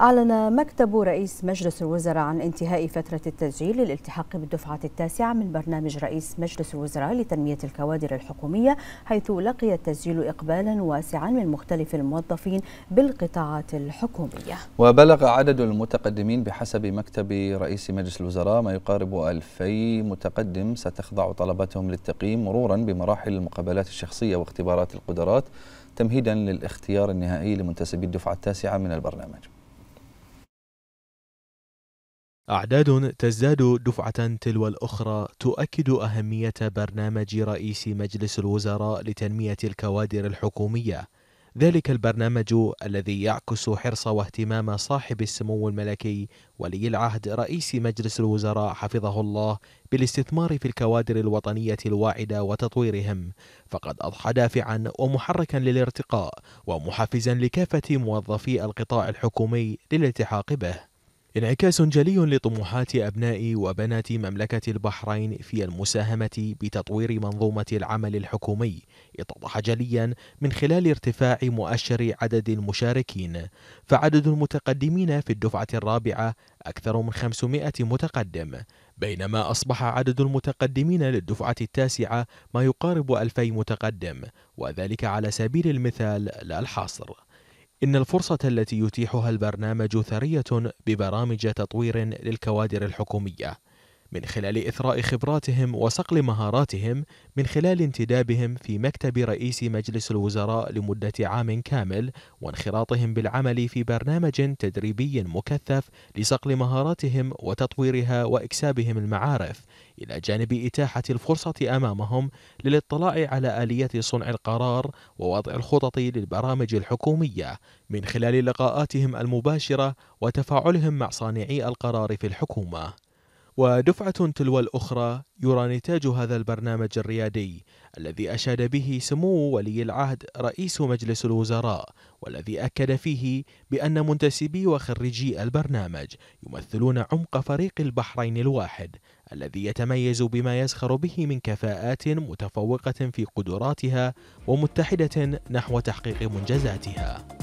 أعلن مكتب رئيس مجلس الوزراء عن انتهاء فترة التسجيل للالتحاق بالدفعة التاسعة من برنامج رئيس مجلس الوزراء لتنمية الكوادر الحكومية حيث لقي التسجيل إقبالا واسعا من مختلف الموظفين بالقطاعات الحكومية وبلغ عدد المتقدمين بحسب مكتب رئيس مجلس الوزراء ما يقارب ألفي متقدم ستخضع طلباتهم للتقييم مرورا بمراحل المقابلات الشخصية واختبارات القدرات تمهيدا للاختيار النهائي لمنتسبي الدفعة التاسعة من البرنامج أعداد تزداد دفعة تلو الأخرى تؤكد أهمية برنامج رئيس مجلس الوزراء لتنمية الكوادر الحكومية ذلك البرنامج الذي يعكس حرص واهتمام صاحب السمو الملكي ولي العهد رئيس مجلس الوزراء حفظه الله بالاستثمار في الكوادر الوطنية الواعدة وتطويرهم فقد أضحى دافعا ومحركا للارتقاء ومحفزا لكافة موظفي القطاع الحكومي للالتحاق به انعكاس جلي لطموحات أبناء وبنات مملكة البحرين في المساهمة بتطوير منظومة العمل الحكومي اتضح جليا من خلال ارتفاع مؤشر عدد المشاركين فعدد المتقدمين في الدفعة الرابعة أكثر من 500 متقدم بينما أصبح عدد المتقدمين للدفعة التاسعة ما يقارب 2000 متقدم وذلك على سبيل المثال لا الحصر إن الفرصة التي يتيحها البرنامج ثرية ببرامج تطوير للكوادر الحكومية من خلال إثراء خبراتهم وصقل مهاراتهم من خلال انتدابهم في مكتب رئيس مجلس الوزراء لمدة عام كامل وانخراطهم بالعمل في برنامج تدريبي مكثف لصقل مهاراتهم وتطويرها وإكسابهم المعارف إلى جانب إتاحة الفرصة أمامهم للاطلاع على آلية صنع القرار ووضع الخطط للبرامج الحكومية من خلال لقاءاتهم المباشرة وتفاعلهم مع صانعي القرار في الحكومة ودفعة تلو الأخرى يرى نتاج هذا البرنامج الريادي الذي أشاد به سمو ولي العهد رئيس مجلس الوزراء والذي أكد فيه بأن منتسبي وخريجي البرنامج يمثلون عمق فريق البحرين الواحد الذي يتميز بما يزخر به من كفاءات متفوقة في قدراتها ومتحدة نحو تحقيق منجزاتها